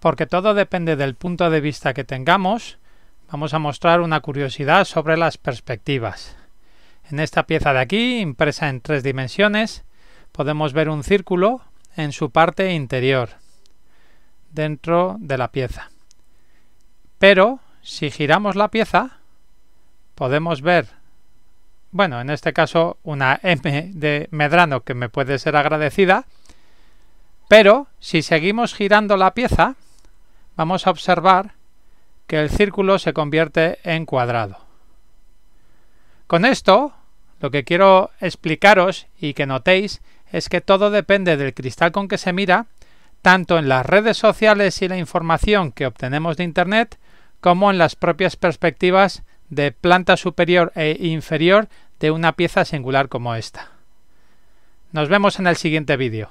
porque todo depende del punto de vista que tengamos, vamos a mostrar una curiosidad sobre las perspectivas. En esta pieza de aquí, impresa en tres dimensiones, podemos ver un círculo en su parte interior, dentro de la pieza. Pero, si giramos la pieza, podemos ver, bueno, en este caso una M de Medrano que me puede ser agradecida, pero si seguimos girando la pieza, vamos a observar que el círculo se convierte en cuadrado. Con esto, lo que quiero explicaros y que notéis es que todo depende del cristal con que se mira, tanto en las redes sociales y la información que obtenemos de Internet, como en las propias perspectivas de planta superior e inferior de una pieza singular como esta. Nos vemos en el siguiente vídeo.